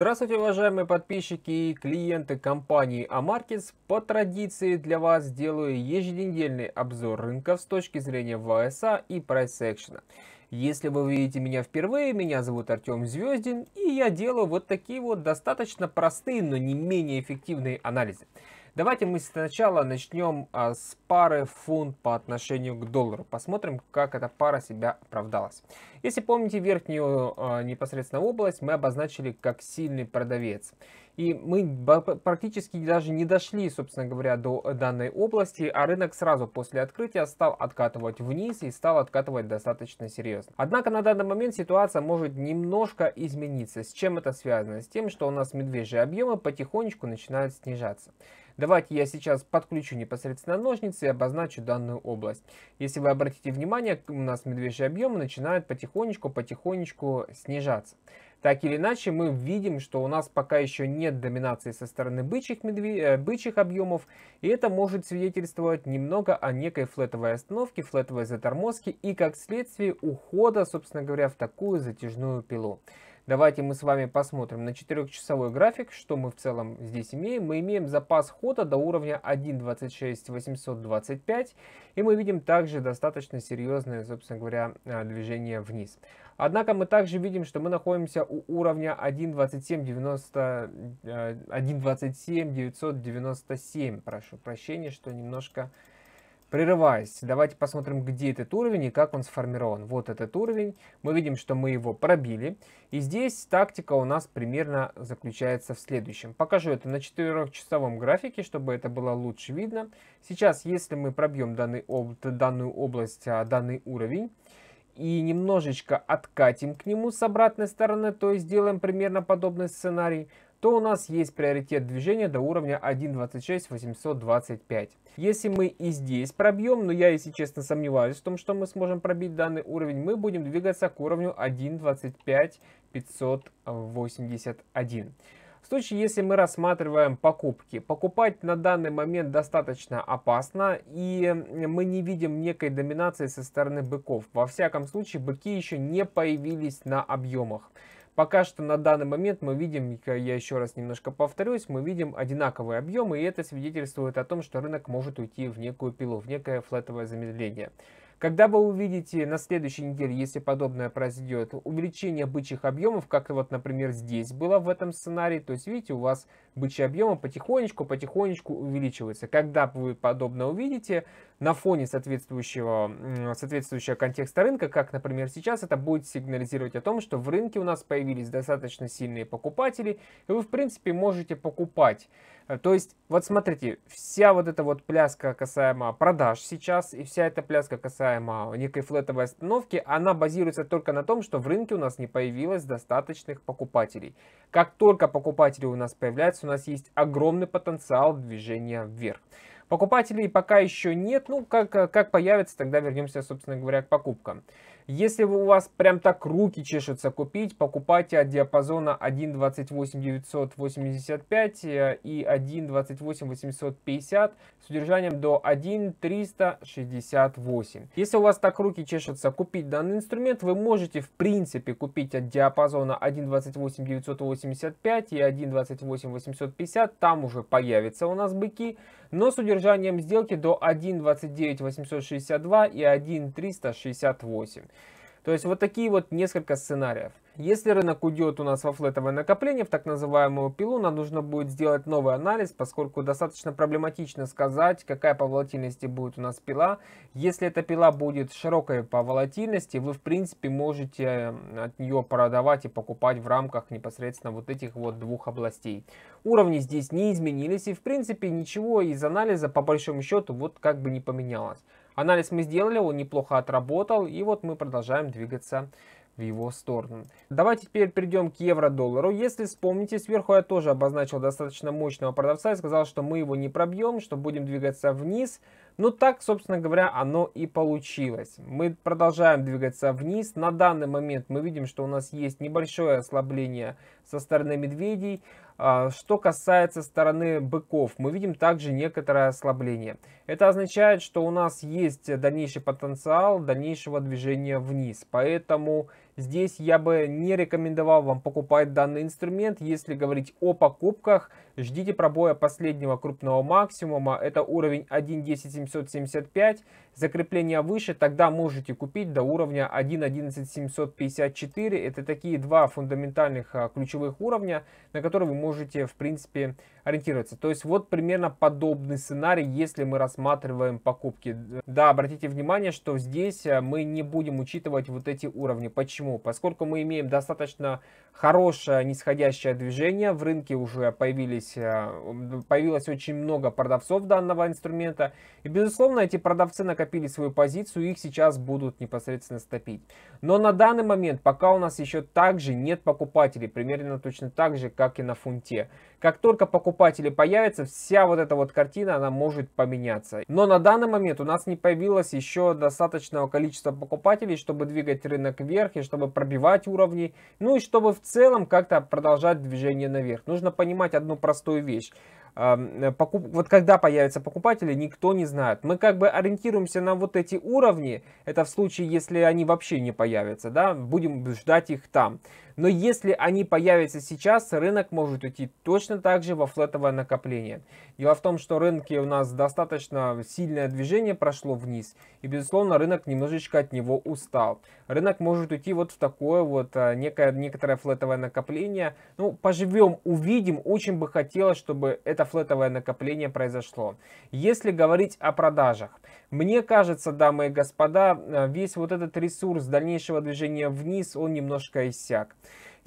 Здравствуйте, уважаемые подписчики и клиенты компании Амаркетс. По традиции для вас делаю еженедельный обзор рынков с точки зрения ВСА и прайс экшена. Если вы видите меня впервые, меня зовут Артем Звездин, и я делаю вот такие вот достаточно простые, но не менее эффективные анализы. Давайте мы сначала начнем а, с пары фунт по отношению к доллару. Посмотрим, как эта пара себя оправдалась. Если помните верхнюю а, непосредственно область, мы обозначили как сильный продавец. И мы практически даже не дошли, собственно говоря, до данной области, а рынок сразу после открытия стал откатывать вниз и стал откатывать достаточно серьезно. Однако на данный момент ситуация может немножко измениться. С чем это связано? С тем, что у нас медвежьи объемы потихонечку начинают снижаться. Давайте я сейчас подключу непосредственно ножницы и обозначу данную область. Если вы обратите внимание, у нас медвежьи объемы начинают потихонечку-потихонечку снижаться. Так или иначе, мы видим, что у нас пока еще нет доминации со стороны бычьих, медве... Э, бычьих объемов, и это может свидетельствовать немного о некой флетовой остановке, флетовой затормозке и, как следствие, ухода, собственно говоря, в такую затяжную пилу. Давайте мы с вами посмотрим на 4-часовой график, что мы в целом здесь имеем. Мы имеем запас хода до уровня 1.26825, и мы видим также достаточно серьезное, собственно говоря, а, движение вниз. Однако мы также видим, что мы находимся у уровня 1.27.997, э, прошу прощения, что немножко Прерываясь, давайте посмотрим, где этот уровень и как он сформирован. Вот этот уровень. Мы видим, что мы его пробили. И здесь тактика у нас примерно заключается в следующем. Покажу это на 4-часовом графике, чтобы это было лучше видно. Сейчас, если мы пробьем данный об... данную область, а, данный уровень, и немножечко откатим к нему с обратной стороны, то есть сделаем примерно подобный сценарий, то у нас есть приоритет движения до уровня 1.26.825. Если мы и здесь пробьем, но я, если честно, сомневаюсь в том, что мы сможем пробить данный уровень, мы будем двигаться к уровню 1.25.581. В случае, если мы рассматриваем покупки, покупать на данный момент достаточно опасно, и мы не видим некой доминации со стороны быков. Во всяком случае, быки еще не появились на объемах. Пока что на данный момент мы видим, я еще раз немножко повторюсь, мы видим одинаковые объемы, и это свидетельствует о том, что рынок может уйти в некую пилу, в некое флетовое замедление. Когда вы увидите на следующей неделе, если подобное произойдет, увеличение бычьих объемов, как вот, например, здесь было в этом сценарии, то есть, видите, у вас бычьи объемы потихонечку-потихонечку увеличиваются. Когда вы подобное увидите, на фоне соответствующего, соответствующего контекста рынка, как, например, сейчас, это будет сигнализировать о том, что в рынке у нас появились достаточно сильные покупатели, и вы, в принципе, можете покупать. Э, то есть, вот смотрите, вся вот эта вот пляска касаемо продаж сейчас, и вся эта пляска касаемо некой флетовой остановки, она базируется только на том, что в рынке у нас не появилось достаточных покупателей. Как только покупатели у нас появляются, нас есть огромный потенциал движения вверх. Покупателей пока еще нет, ну как, как появится, тогда вернемся, собственно говоря, к покупкам. Если у вас прям так руки чешутся купить, покупайте от диапазона 1.28985 э, и 1.28850 с удержанием до 1.368. Если у вас так руки чешутся купить данный инструмент, вы можете в принципе купить от диапазона 1.28985 и 1.28850, там уже появятся у нас быки, но с удержанием сделки до 1.29862 и 1.368. То есть вот такие вот несколько сценариев. Если рынок уйдет у нас во флетовое накопление, в так называемую пилу, нам нужно будет сделать новый анализ, поскольку достаточно проблематично сказать, какая по волатильности будет у нас пила. Если эта пила будет широкой по волатильности, вы в принципе можете от нее продавать и покупать в рамках непосредственно вот этих вот двух областей. Уровни здесь не изменились и в принципе ничего из анализа по большому счету вот как бы не поменялось. Анализ мы сделали, он неплохо отработал, и вот мы продолжаем двигаться в его сторону. Давайте теперь перейдем к евро-доллару. Если вспомните, сверху я тоже обозначил достаточно мощного продавца и сказал, что мы его не пробьем, что будем двигаться вниз. Ну так, собственно говоря, оно и получилось. Мы продолжаем двигаться вниз. На данный момент мы видим, что у нас есть небольшое ослабление со стороны медведей. А, что касается стороны быков, мы видим также некоторое ослабление. Это означает, что у нас есть дальнейший потенциал дальнейшего движения вниз. Поэтому Здесь я бы не рекомендовал вам покупать данный инструмент. Если говорить о покупках, ждите пробоя последнего крупного максимума. Это уровень 1.10775 закрепления выше, тогда можете купить до уровня 1.11754. Это такие два фундаментальных а, ключевых уровня, на которые вы можете, в принципе, ориентироваться. То есть вот примерно подобный сценарий, если мы рассматриваем покупки. Да, обратите внимание, что здесь а, мы не будем учитывать вот эти уровни. Почему? Поскольку мы имеем достаточно хорошее нисходящее движение, в рынке уже появились, а, появилось очень много продавцов данного инструмента. И, безусловно, эти продавцы накопили накопили свою позицию, их сейчас будут непосредственно стопить. Но на данный момент пока у нас еще также нет покупателей, примерно точно так же, как и на фунте. Как только покупатели появятся, вся вот эта вот картина, она может поменяться. Но на данный момент у нас не появилось еще достаточного количества покупателей, чтобы двигать рынок вверх и чтобы пробивать уровни, ну и чтобы в целом как-то продолжать движение наверх. Нужно понимать одну простую вещь э, покуп... вот когда появятся покупатели, никто не знает. Мы как бы ориентируемся на вот эти уровни, это в случае, если они вообще не появятся, да, будем ждать их там. Но если они появятся сейчас, рынок может уйти точно так же во флетовое накопление. Дело в том, что рынки у нас достаточно сильное движение прошло вниз. И, безусловно, рынок немножечко от него устал. Рынок может уйти вот в такое вот а, некое, некоторое флетовое накопление. Ну, поживем, увидим. Очень бы хотелось, чтобы это флетовое накопление произошло. Если говорить о продажах. Мне кажется, дамы и господа, а, весь вот этот ресурс дальнейшего движения вниз, он немножко иссяк.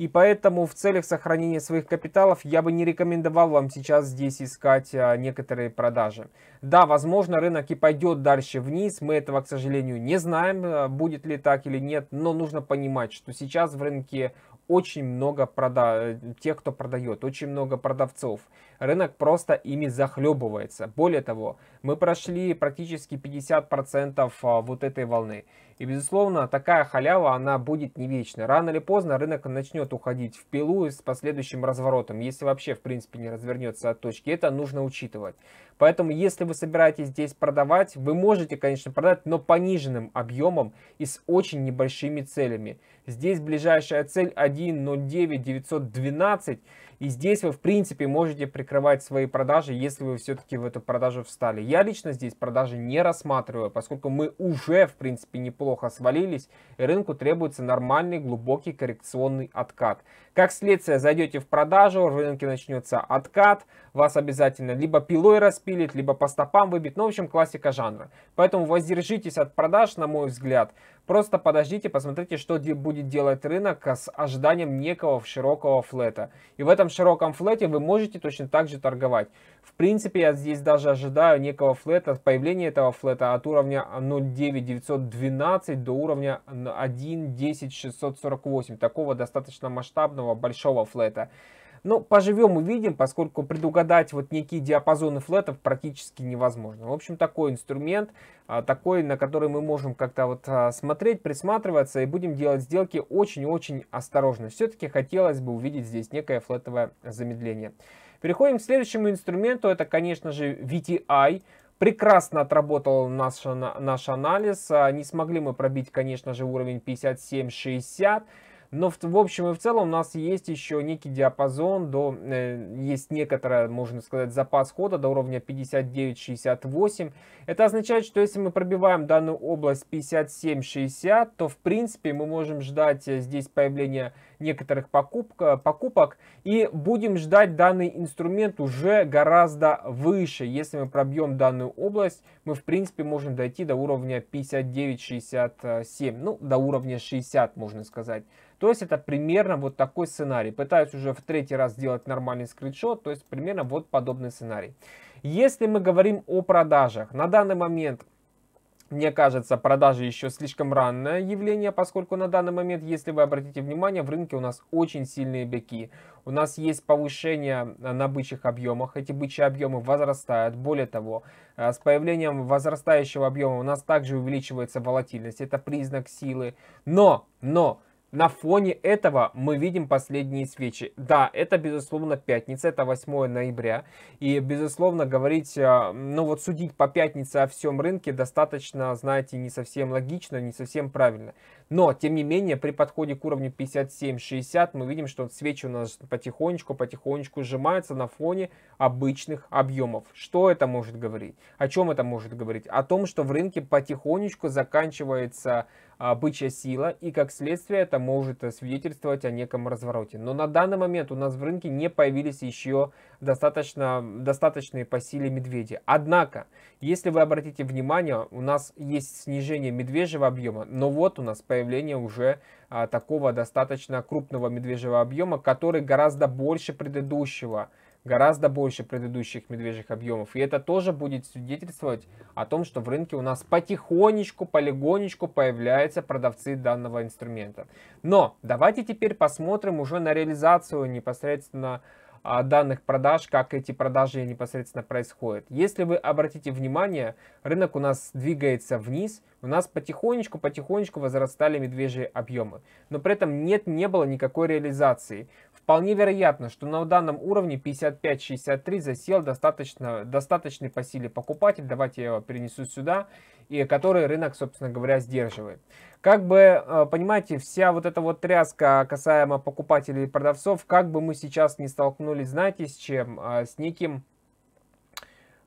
И поэтому в целях сохранения своих капиталов я бы не рекомендовал вам сейчас здесь искать а, некоторые продажи. Да, возможно, рынок и пойдет дальше вниз. Мы этого, к сожалению, не знаем, а, будет ли так или нет. Но нужно понимать, что сейчас в рынке очень много прода... Э, тех, кто продает, очень много продавцов рынок просто ими захлебывается. Более того, мы прошли практически 50% а, вот этой волны. И, безусловно, такая халява, она будет не вечной. Рано или поздно рынок начнет уходить в пилу с последующим разворотом, если вообще, в принципе, не развернется от точки. Это нужно учитывать. Поэтому, если вы собираетесь здесь продавать, вы можете, конечно, продать, но пониженным объемом и с очень небольшими целями. Здесь ближайшая цель 1.09.912. И здесь вы, в принципе, можете прикрывать свои продажи, если вы все-таки в эту продажу встали. Я лично здесь продажи не рассматриваю, поскольку мы уже, в принципе, неплохо свалились, и рынку требуется нормальный глубокий коррекционный откат. Как следствие, зайдете в продажу, в рынке начнется откат, вас обязательно либо пилой распилит, либо по стопам выбит. Ну, в общем, классика жанра. Поэтому воздержитесь от продаж, на мой взгляд. Просто подождите, посмотрите, что будет делать рынок а, с ожиданием некого широкого флета. И в этом широком флете вы можете точно так же торговать. В принципе, я здесь даже ожидаю некого флета, появления этого флета от уровня 0.9912 до уровня 1.10648. Такого достаточно масштабного большого флета. Но ну, поживем увидим, поскольку предугадать вот некие диапазоны флетов практически невозможно. В общем, такой инструмент, а, такой, на который мы можем как-то вот а, смотреть, присматриваться и будем делать сделки очень-очень осторожно. Все-таки хотелось бы увидеть здесь некое флетовое замедление. Переходим к следующему инструменту, это, конечно же, VTI прекрасно отработал наш, наш анализ. А, не смогли мы пробить, конечно же, уровень 57-60. Но в, в общем и в целом у нас есть еще некий диапазон, до, э, есть некоторая, можно сказать, запас хода до уровня 59-68. Это означает, что если мы пробиваем данную область 57-60, то в принципе мы можем ждать э, здесь появления некоторых покупка, покупок. И будем ждать данный инструмент уже гораздо выше. Если мы пробьем данную область, мы в принципе можем дойти до уровня 59-67, ну до уровня 60 можно сказать. То есть это примерно вот такой сценарий. Пытаюсь уже в третий раз сделать нормальный скриншот, то есть примерно вот подобный сценарий. Если мы говорим о продажах, на данный момент мне кажется, продажи еще слишком ранное явление, поскольку на данный момент, если вы обратите внимание, в рынке у нас очень сильные быки. У нас есть повышение э, на бычьих объемах, эти бычьи объемы возрастают. Более того, э, с появлением возрастающего объема у нас также увеличивается волатильность, это признак силы. Но, но, на фоне этого мы видим последние свечи. Да, это, безусловно, пятница, это 8 ноября. И, безусловно, говорить, э, ну вот судить по пятнице о всем рынке достаточно, знаете, не совсем логично, не совсем правильно. Но, тем не менее, при подходе к уровню 57-60 мы видим, что свечи у нас потихонечку-потихонечку сжимаются на фоне обычных объемов. Что это может говорить? О чем это может говорить? О том, что в рынке потихонечку заканчивается а, бычья сила, и как следствие это может свидетельствовать о неком развороте. Но на данный момент у нас в рынке не появились еще достаточно, достаточные по силе медведи. Однако, если вы обратите внимание, у нас есть снижение медвежьего объема, но вот у нас появляется появление уже а, такого достаточно крупного медвежьего объема, который гораздо больше предыдущего, гораздо больше предыдущих медвежьих объемов. И это тоже будет свидетельствовать о том, что в рынке у нас потихонечку, полигонечку появляются продавцы данного инструмента. Но давайте теперь посмотрим уже на реализацию непосредственно данных продаж, как эти продажи непосредственно происходят. Если вы обратите внимание, рынок у нас двигается вниз, у нас потихонечку-потихонечку возрастали медвежьи объемы, но при этом нет, не было никакой реализации. Вполне вероятно, что на данном уровне 55-63 засел достаточно, достаточный по силе покупатель, давайте я его перенесу сюда, и который рынок, собственно говоря, сдерживает. Как бы, э, понимаете, вся вот эта вот тряска касаемо покупателей и продавцов, как бы мы сейчас не столкнулись, знаете, с чем? А, с неким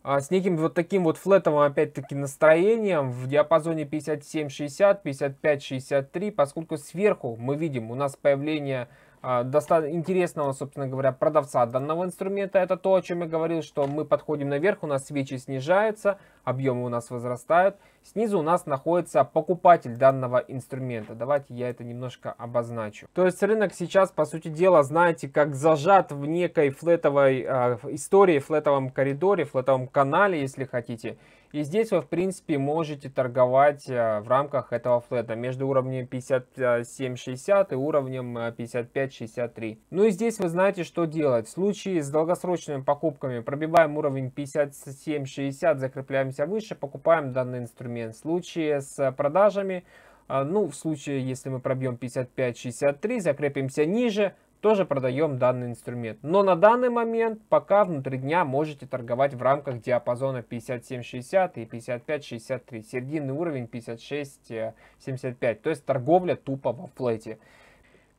а, с неким вот таким вот флетовым, опять-таки, настроением в диапазоне 57-60, 55-63, поскольку сверху мы видим у нас появление а, достаточно интересного, собственно говоря, продавца данного инструмента. Это то, о чем я говорил, что мы подходим наверх, у нас свечи снижаются, объемы у нас возрастают. Снизу у нас находится покупатель данного инструмента. Давайте я это немножко обозначу. То есть рынок сейчас, по сути дела, знаете, как зажат в некой флетовой э, истории, флетовом коридоре, флетовом канале, если хотите. И здесь вы, в принципе, можете торговать э, в рамках этого флета между уровнем 57.60 и уровнем 55.63. Э, ну и здесь вы знаете, что делать. В случае с долгосрочными покупками пробиваем уровень 57.60, закрепляемся выше, покупаем данный инструмент. В случае с э, продажами ну, в случае, если мы пробьем 55,63, закрепимся ниже, тоже продаем данный инструмент. Но на данный момент пока внутри дня можете торговать в рамках диапазона 57.60 и 55.63. Серединный уровень 56.75. То есть торговля тупо во флете.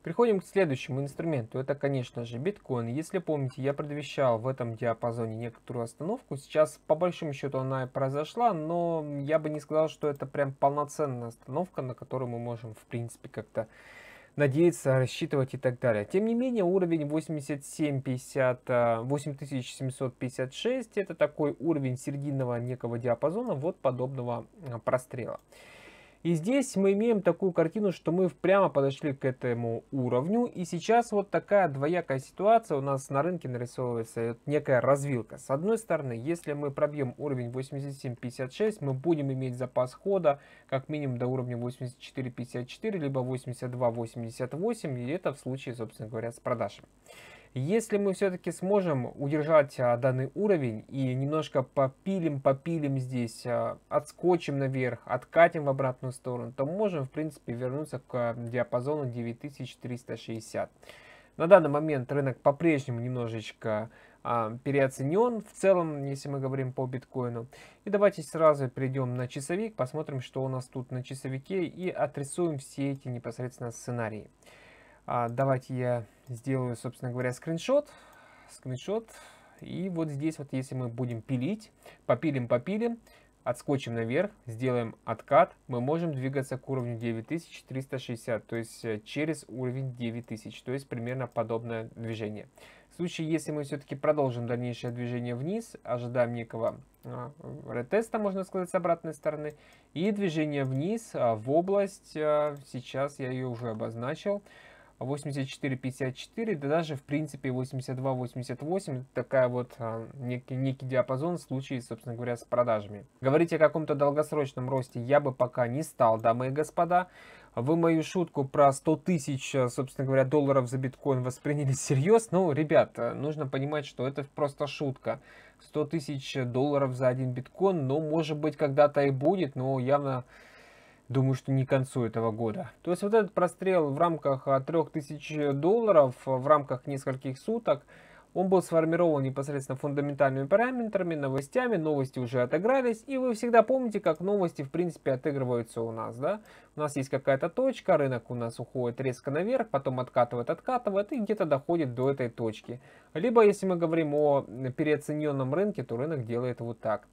Переходим к следующему инструменту. Это, конечно же, биткоин. Если помните, я предвещал в этом диапазоне некоторую остановку. Сейчас, по большому счету, она и произошла, но я бы не сказал, что это прям полноценная остановка, на которую мы можем, в принципе, как-то надеяться, рассчитывать и так далее. Тем не менее, уровень 8750, 8756 это такой уровень серединного некого диапазона вот подобного а, прострела. И здесь мы имеем такую картину, что мы прямо подошли к этому уровню. И сейчас вот такая двоякая ситуация у нас на рынке нарисовывается некая развилка. С одной стороны, если мы пробьем уровень 87.56, мы будем иметь запас хода как минимум до уровня 84.54, либо 82.88, и это в случае, собственно говоря, с продажами. Если мы все-таки сможем удержать а, данный уровень и немножко попилим, попилим здесь, а, отскочим наверх, откатим в обратную сторону, то можем, в принципе, вернуться к а, диапазону 9360. На данный момент рынок по-прежнему немножечко переоценен в целом, если мы говорим по биткоину. И давайте сразу перейдем на часовик, посмотрим, что у нас тут на часовике и отрисуем все эти непосредственно сценарии. А, давайте я сделаю, собственно говоря, скриншот. Скриншот. И вот здесь вот, если мы будем пилить, попилим, попилим, отскочим наверх, сделаем откат, мы можем двигаться к уровню 9360, то есть э, через уровень 9000, то есть примерно подобное движение. В случае, если мы все-таки продолжим дальнейшее движение вниз, ожидаем некого э, ретеста, можно сказать, с обратной стороны, и движение вниз а, в область, э, сейчас я ее уже обозначил, 84-54, да даже в принципе 82-88, такая вот а, некий, некий диапазон в случае, собственно говоря, с продажами. Говорить о каком-то долгосрочном росте я бы пока не стал, дамы и господа. Вы мою шутку про 100 тысяч, а, собственно говоря, долларов за биткоин восприняли всерьез. Ну, ребят, а, нужно понимать, что это просто шутка. 100 тысяч долларов за один биткоин, ну, может быть, когда-то и будет, но явно думаю, что не к концу этого года. То есть вот этот прострел в рамках 3000 а, долларов, а, в рамках нескольких суток, он был сформирован непосредственно фундаментальными параметрами, новостями, новости уже отыгрались, и вы всегда помните, как новости в принципе отыгрываются у нас, да? У нас есть какая-то точка, рынок у нас уходит резко наверх, потом откатывает, откатывает и где-то доходит до этой точки. Либо если мы говорим о переоцененном рынке, то рынок делает вот так.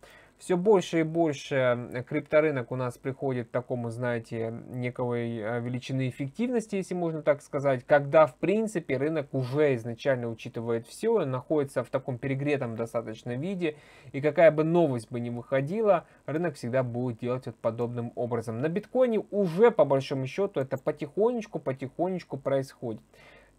Все больше и больше крипторынок у нас приходит к такому, знаете, некой э, величины эффективности, если можно так сказать, когда, в принципе, рынок уже изначально учитывает все, он находится в таком перегретом достаточно виде, и какая бы новость бы ни выходила, рынок всегда будет делать вот подобным образом. На биткоине уже, по большому счету, это потихонечку-потихонечку происходит.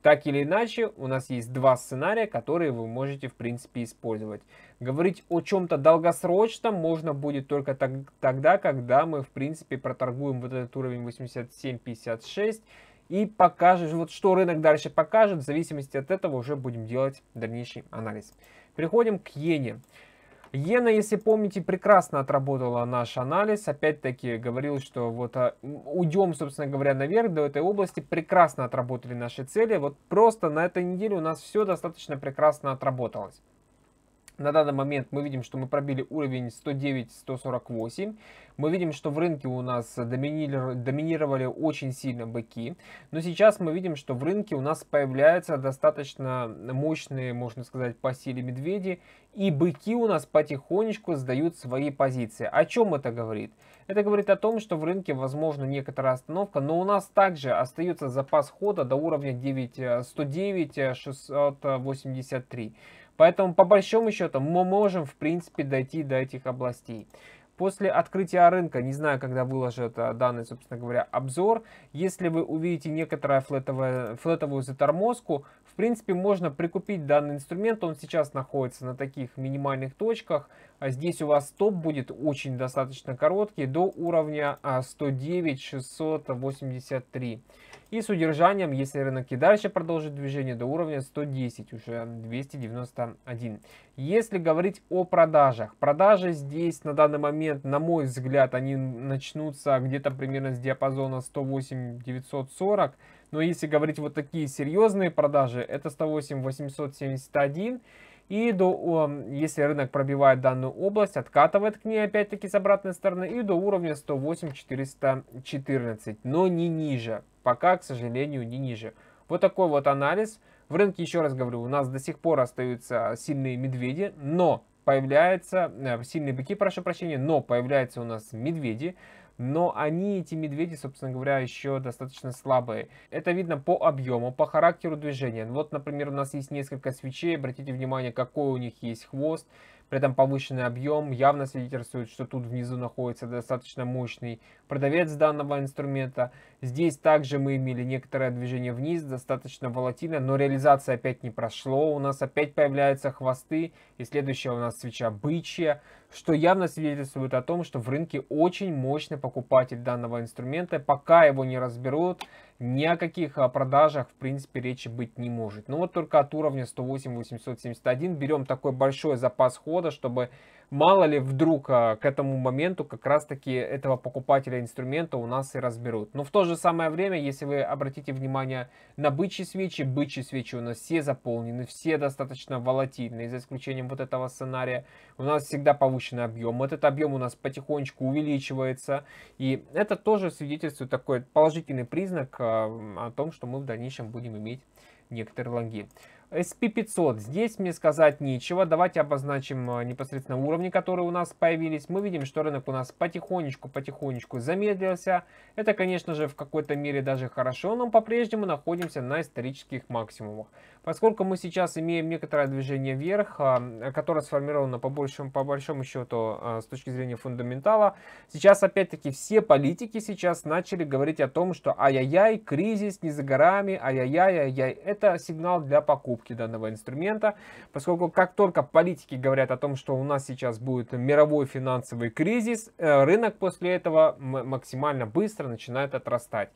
Так или иначе, у нас есть два сценария, которые вы можете, в принципе, использовать. Говорить о чем-то долгосрочном можно будет только так, тогда, когда мы, в принципе, проторгуем вот этот уровень 87.56 и покажешь, вот что рынок дальше покажет, в зависимости от этого уже будем делать дальнейший анализ. Переходим к иене. Иена, если помните, прекрасно отработала наш анализ. Опять-таки говорил, что вот а, уйдем, собственно говоря, наверх до этой области. Прекрасно отработали наши цели. Вот просто на этой неделе у нас все достаточно прекрасно отработалось. На данный момент мы видим, что мы пробили уровень 109-148. Мы видим, что в рынке у нас доминировали, очень сильно быки. Но сейчас мы видим, что в рынке у нас появляются достаточно мощные, можно сказать, по силе медведи. И быки у нас потихонечку сдают свои позиции. О чем это говорит? Это говорит о том, что в рынке возможна некоторая остановка, но у нас также остается запас хода до уровня 9, 109, 683. Поэтому, по большому счету, мы можем, в принципе, дойти до этих областей. После открытия рынка, не знаю, когда выложат а, данный, собственно говоря, обзор, если вы увидите некоторую флетовую, флетовую затормозку, в принципе, можно прикупить данный инструмент. Он сейчас находится на таких минимальных точках. А здесь у вас топ будет очень достаточно короткий, до уровня 109 а, 683. И с удержанием, если рынок и дальше продолжит движение до уровня 110, уже 291. Если говорить о продажах, продажи здесь на данный момент, на мой взгляд, они начнутся где-то примерно с диапазона 108-940. Но если говорить вот такие серьезные продажи, это 108-871. И до, если рынок пробивает данную область, откатывает к ней опять-таки с обратной стороны и до уровня 108-414, но не ниже пока, к сожалению, не ниже. Вот такой вот анализ. В рынке, еще раз говорю, у нас до сих пор остаются сильные медведи, но появляются, э, сильные быки, прошу прощения, но появляются у нас медведи, но они, эти медведи, собственно говоря, еще достаточно слабые. Это видно по объему, по характеру движения. Вот, например, у нас есть несколько свечей, обратите внимание, какой у них есть хвост, при этом повышенный объем явно свидетельствует, что тут внизу находится достаточно мощный продавец данного инструмента. Здесь также мы имели некоторое движение вниз, достаточно волатильно, но реализация опять не прошло. У нас опять появляются хвосты и следующая у нас свеча бычья что явно свидетельствует о том, что в рынке очень мощный покупатель данного инструмента. Пока его не разберут, ни о каких а, продажах, в принципе, речи быть не может. Но ну вот только от уровня 108-871 берем такой большой запас хода, чтобы мало ли вдруг а, к этому моменту как раз-таки этого покупателя инструмента у нас и разберут. Но в то же самое время, если вы обратите внимание на бычьи свечи, бычьи свечи у нас все заполнены, все достаточно волатильные, за исключением вот этого сценария. У нас всегда повышенный объем, этот объем у нас потихонечку увеличивается, и это тоже свидетельствует такой положительный признак а, о том, что мы в дальнейшем будем иметь некоторые лонги. SP500. Здесь мне сказать нечего. Давайте обозначим э, непосредственно уровни, которые у нас появились. Мы видим, что рынок у нас потихонечку-потихонечку замедлился. Это, конечно же, в какой-то мере даже хорошо, но по-прежнему находимся на исторических максимумах. Поскольку мы сейчас имеем некоторое движение вверх, а, э, которое сформировано по большому, по большому счету а, с точки зрения фундаментала, сейчас опять-таки все политики сейчас начали говорить о том, что ай-яй-яй, кризис не за горами, ай-яй-яй, ай-яй. Это сигнал для покупки покупки данного инструмента, поскольку как только политики говорят о том, что у нас сейчас будет мировой финансовый кризис, э, рынок после этого максимально быстро начинает отрастать.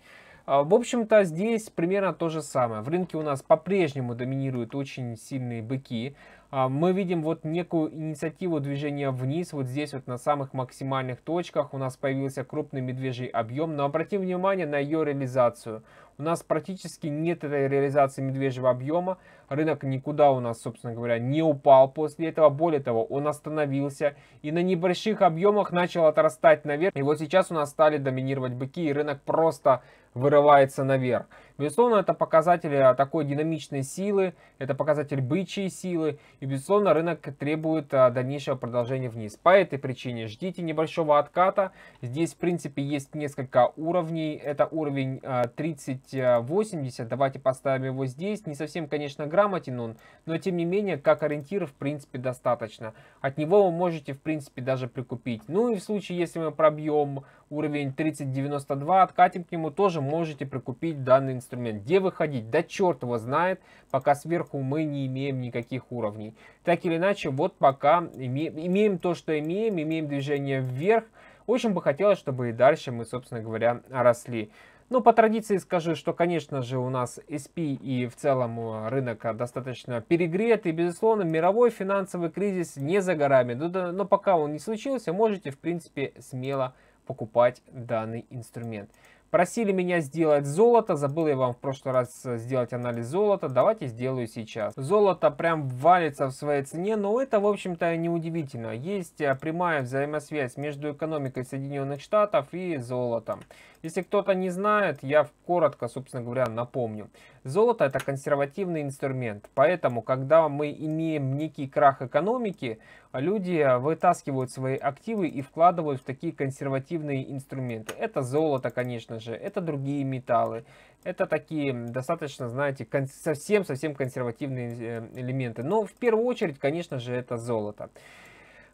А, в общем-то, здесь примерно то же самое. В рынке у нас по-прежнему доминируют очень сильные быки. А, мы видим вот некую инициативу движения вниз. Вот здесь вот на самых максимальных точках у нас появился крупный медвежий объем. Но обратим внимание на ее реализацию. У нас практически нет этой реализации медвежьего объема. Рынок никуда у нас, собственно говоря, не упал после этого. Более того, он остановился и на небольших объемах начал отрастать наверх. И вот сейчас у нас стали доминировать быки, и рынок просто вырывается наверх. Безусловно, это показатель а, такой динамичной силы, это показатель бычьей силы, и, безусловно, рынок требует а, дальнейшего продолжения вниз. По этой причине ждите небольшого отката. Здесь, в принципе, есть несколько уровней. Это уровень 3080, а, давайте поставим его здесь. Не совсем, конечно, грамотен он, но, тем не менее, как ориентир, в принципе, достаточно. От него вы можете, в принципе, даже прикупить. Ну и в случае, если мы пробьем уровень 3092, откатим к нему, тоже можете прикупить данный инструмент. Где выходить? Да черт его знает, пока сверху мы не имеем никаких уровней. Так или иначе, вот пока имеем то, что имеем, имеем движение вверх. Очень бы хотелось, чтобы и дальше мы, собственно говоря, росли. Ну, по традиции скажу, что, конечно же, у нас SP и в целом э, рынок достаточно перегрет, и, безусловно, мировой финансовый кризис не за горами. Но, ну но пока он не случился, можете, в принципе, смело покупать данный инструмент. Просили меня сделать золото, забыл я вам в прошлый раз э, сделать анализ золота, давайте сделаю сейчас. Золото прям валится в своей цене, но это в общем-то не удивительно. Есть э, прямая взаимосвязь между экономикой Соединенных Штатов и золотом. Если кто-то не знает, я коротко, собственно говоря, напомню. Золото это консервативный инструмент, поэтому когда мы имеем некий крах экономики, а люди вытаскивают свои активы и вкладывают в такие консервативные инструменты. Это золото, конечно же, это другие металлы, это такие достаточно, знаете, совсем-совсем консервативные э, элементы. Но в первую очередь, конечно же, это золото.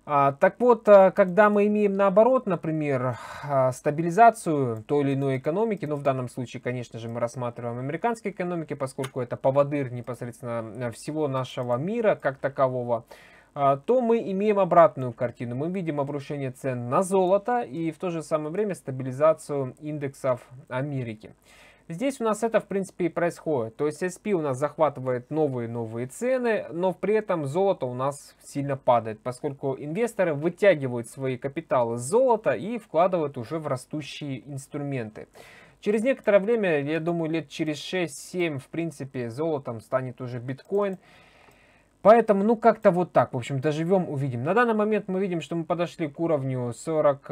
А, так вот, э, когда мы имеем наоборот, например, а, стабилизацию той или иной экономики, но ну, в данном случае, конечно же, мы рассматриваем американские экономики, поскольку это поводырь непосредственно э, всего нашего мира как такового, а, то мы имеем обратную картину. Мы видим обрушение цен на золото и в то же самое время стабилизацию индексов Америки. Здесь у нас это, в принципе, и происходит. То есть SP у нас захватывает новые-новые цены, но при этом золото у нас сильно падает, поскольку инвесторы вытягивают свои капиталы с золота и вкладывают уже в растущие инструменты. Через некоторое время, я думаю, лет через 6-7, в принципе, золотом станет уже биткоин. Поэтому, ну, как-то вот так, в общем, доживем, увидим. На данный момент мы видим, что мы подошли к уровню 40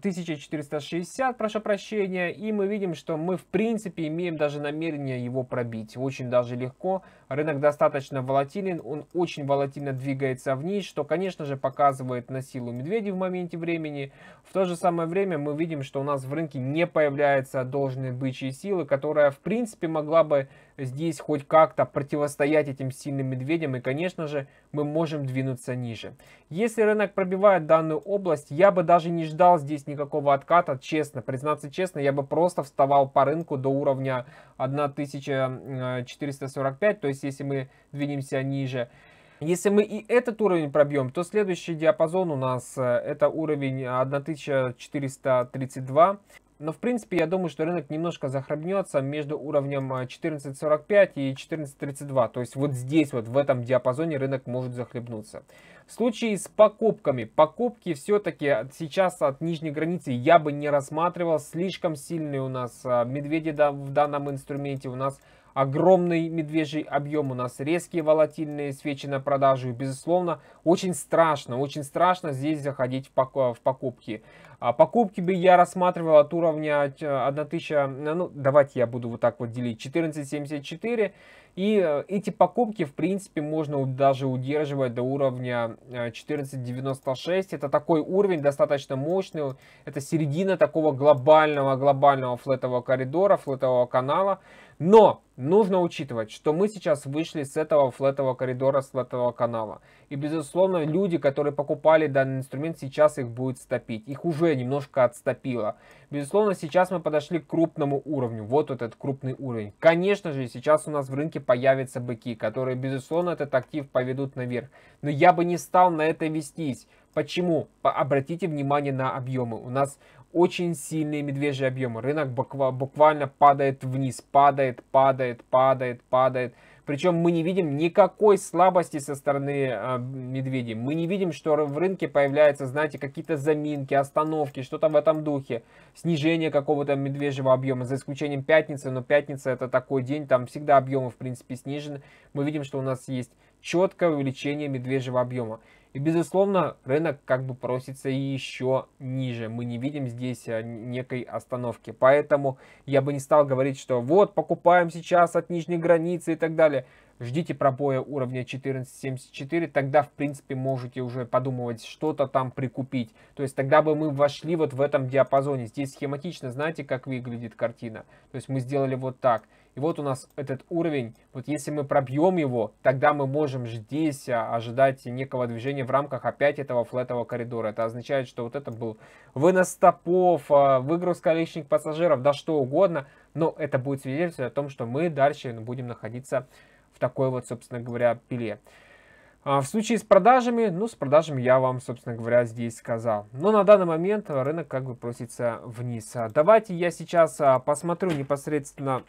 1460, а, а, прошу прощения, и мы видим, что мы, в принципе, имеем даже намерение его пробить. Очень даже легко. Рынок достаточно волатилен, он очень волатильно двигается вниз, что, конечно же, показывает на силу медведей в моменте времени. В то же самое время мы видим, что у нас в рынке не появляется должной бычьей силы, которая, в принципе, могла бы здесь хоть как-то противостоять этим сильным медведям, и, конечно же, мы можем двинуться ниже. Если рынок пробивает данную область, я бы даже не ждал здесь никакого отката, честно, признаться честно, я бы просто вставал по рынку до уровня 1445, то есть если мы двинемся ниже. Если мы и этот уровень пробьем, то следующий диапазон у нас э, это уровень 1432. Но в принципе я думаю, что рынок немножко захрабнется между уровнем 14.45 а, и 14.32. То есть вот здесь вот в этом диапазоне рынок может захлебнуться. В случае с покупками, покупки все-таки сейчас от нижней границы я бы не рассматривал. Слишком сильные у нас а, медведи в данном инструменте, у нас огромный медвежий объем, у нас резкие волатильные свечи на продажу. И, безусловно, очень страшно, очень страшно здесь заходить в, покупки. А покупки бы я рассматривал от уровня 1000, э, э, ну давайте я буду вот так вот делить, 1474. И э, эти покупки, в принципе, можно даже удерживать до уровня 1496. Это такой уровень достаточно мощный. Это середина такого глобального-глобального флетового коридора, флетового канала. Но нужно учитывать, что мы сейчас вышли с этого флетового коридора, с флетового канала. И, безусловно, люди, которые покупали данный инструмент, сейчас их будет стопить. Их уже которая немножко отступила. Безусловно, сейчас мы подошли к крупному уровню. Вот этот крупный уровень. Конечно же, сейчас у нас в рынке появятся быки, которые, безусловно, этот актив поведут наверх. Но я бы не стал на это вестись. Почему? Обратите внимание на объемы. У нас очень сильные медвежьи объемы. Рынок буквально падает вниз, падает, падает, падает, падает. Причем мы не видим никакой слабости со стороны э, медведей. Мы не видим, что в рынке появляются, знаете, какие-то заминки, остановки, что-то в этом духе. Снижение какого-то медвежьего объема, за исключением пятницы. Но пятница это такой день, там всегда объемы в принципе снижены. Мы видим, что у нас есть четкое увеличение медвежьего объема. И, безусловно, рынок как бы просится еще ниже. Мы не видим здесь э, некой остановки. Поэтому я бы не стал говорить, что вот, покупаем сейчас от нижней границы и так далее. Ждите пробоя уровня 14.74, тогда, в принципе, можете уже подумывать, что-то там прикупить. То есть, тогда бы мы вошли вот в этом диапазоне. Здесь схематично, знаете, как выглядит картина. То есть, мы сделали вот так. И вот у нас этот уровень, вот если мы пробьем его, тогда мы можем здесь а, ожидать некого движения в рамках опять этого флетового коридора. Это означает, что вот это был вынос стопов, а, выгрузка лишних пассажиров, да что угодно. Но это будет свидетельствовать о том, что мы дальше будем находиться в такой вот, собственно говоря, пиле. А, в случае с продажами, ну, с продажами я вам, собственно говоря, здесь сказал. Но на данный момент рынок как бы просится вниз. Давайте я сейчас посмотрю непосредственно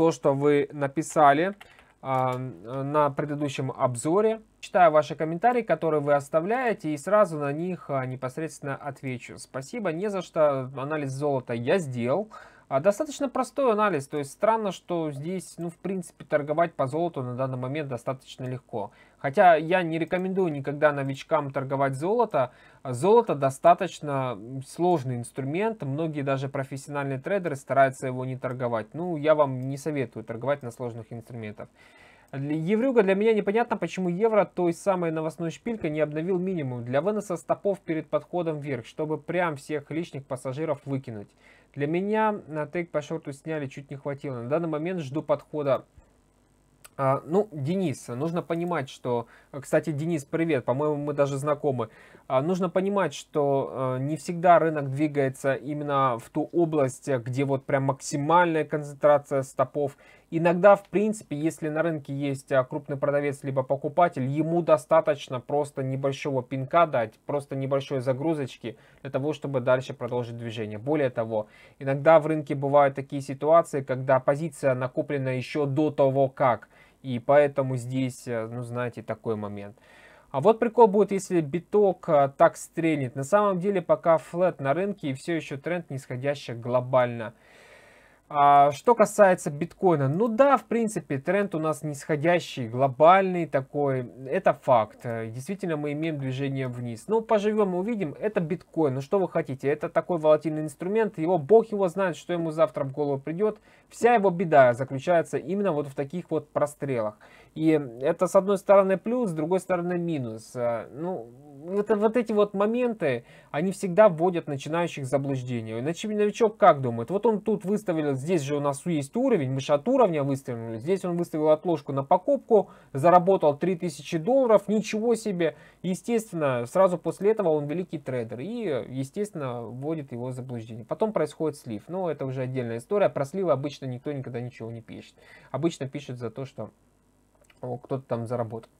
то, что вы написали а, на предыдущем обзоре. Читаю ваши комментарии, которые вы оставляете, и сразу на них а, непосредственно отвечу. Спасибо, не за что. Анализ золота я сделал. А, достаточно простой анализ, то есть странно, что здесь, ну, в принципе, торговать по золоту на данный момент достаточно легко. Хотя я не рекомендую никогда новичкам торговать золото. Золото достаточно сложный инструмент. Многие даже профессиональные трейдеры стараются его не торговать. Ну, я вам не советую торговать на сложных инструментах. Еврюга для меня непонятно, почему евро той самой новостной шпилькой не обновил минимум для выноса стопов перед подходом вверх, чтобы прям всех лишних пассажиров выкинуть. Для меня на э, тейк по шорту сняли, чуть не хватило. На данный момент жду подхода а, ну, Денис, нужно понимать, что... Э, кстати, Денис, привет, по-моему, мы даже знакомы. А, нужно понимать, что э, не всегда рынок двигается именно в ту область, э, где вот прям максимальная концентрация стопов. Иногда, в принципе, если на рынке есть крупный продавец либо покупатель, ему достаточно просто небольшого пинка дать, просто небольшой загрузочки для того, чтобы дальше продолжить движение. Более того, иногда в рынке бывают такие ситуации, когда позиция накоплена еще до того, как – и поэтому здесь, э, ну, знаете, такой момент. А вот прикол будет, если биток э, так стрельнет. На самом деле пока флет на рынке и все еще тренд нисходящий глобально. А, что касается биткоина, ну да, в принципе, тренд у нас нисходящий, глобальный такой, это факт. Э, действительно, мы имеем движение вниз. Но ну, поживем и увидим, это биткоин, ну что вы хотите, это такой волатильный инструмент, его бог его знает, что ему завтра в голову придет. Вся его беда заключается именно вот в таких вот прострелах. И это, с одной стороны, плюс, с другой стороны, минус. Э, ну, это, вот эти вот моменты, они всегда вводят начинающих в заблуждение. Иначе новичок как думает? Вот он тут выставил, здесь же у нас есть уровень, мы же от уровня выставили. Здесь он выставил отложку на покупку, заработал 3000 долларов, ничего себе. Естественно, сразу после этого он великий трейдер и, естественно, вводит его в заблуждение. Потом происходит слив, но это уже отдельная история. Про сливы обычно никто никогда ничего не пишет. Обычно пишет за то, что ну, кто-то там заработал.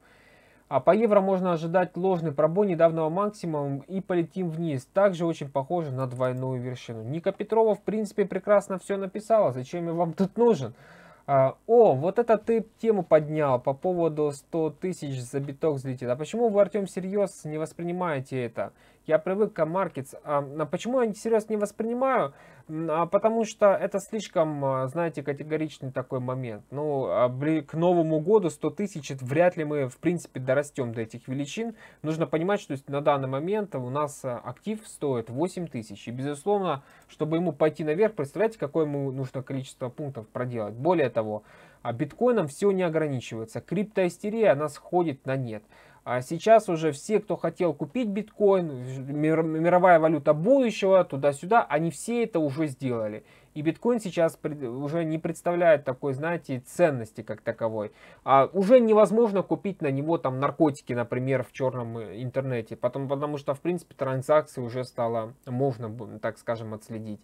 А по евро можно ожидать ложный пробой недавнего максимума и полетим вниз. Также очень похоже на двойную вершину. Ника Петрова, в принципе, прекрасно все написала. Зачем я вам тут нужен? А, о, вот это ты тему поднял по поводу 100 тысяч за биток взлетит. А почему вы, Артем, серьез не воспринимаете это? Я привык к маркетс. А, а почему я серьез не воспринимаю? А потому что это слишком, а, знаете, категоричный такой момент. Ну, а, к Новому году 100 тысяч, вряд ли мы, в принципе, дорастем до этих величин. Нужно понимать, что на данный момент у нас актив стоит 8 тысяч. И, безусловно, чтобы ему пойти наверх, представляете, какое ему нужно количество пунктов проделать. Более того, биткоином все не ограничивается. Криптоистерия, она сходит на нет. А сейчас уже все, кто хотел купить биткоин, мировая валюта будущего, туда-сюда, они все это уже сделали. И биткоин сейчас уже не представляет такой, знаете, ценности как таковой. А уже невозможно купить на него там наркотики, например, в черном э, интернете. Потом, потому что, в принципе, транзакции уже стало можно, так скажем, отследить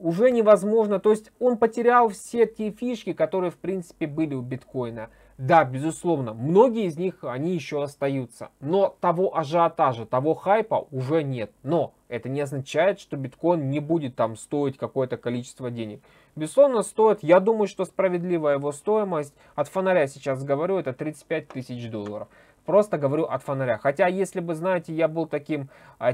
уже невозможно. То есть он потерял все те фишки, которые в принципе были у биткоина. Да, безусловно, многие из них, они еще остаются. Но того ажиотажа, того хайпа уже нет. Но это не означает, что биткоин не будет там стоить какое-то количество денег. Безусловно, стоит, я думаю, что справедливая его стоимость, от фонаря сейчас говорю, это 35 тысяч долларов. Просто говорю от фонаря. Хотя, если бы, знаете, я был таким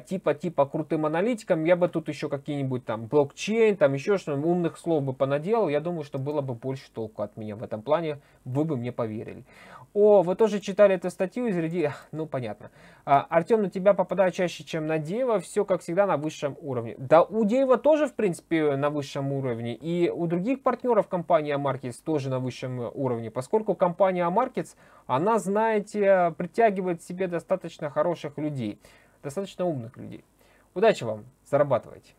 типа-типа крутым аналитиком, я бы тут еще какие-нибудь там блокчейн, там еще что-нибудь умных слов бы понаделал. Я думаю, что было бы больше толку от меня в этом плане. Вы бы мне поверили. О, вы тоже читали эту статью из Реди... Ну, понятно. А, Артем, на тебя попадаю чаще, чем на Дева. Все, как всегда, на высшем уровне. Да, у Дева тоже, в принципе, на высшем уровне. И у других партнеров компании Амаркетс тоже на высшем э, уровне. Поскольку компания Амаркетс, она, знаете, притягивает к себе достаточно хороших людей, достаточно умных людей. Удачи вам, зарабатывайте!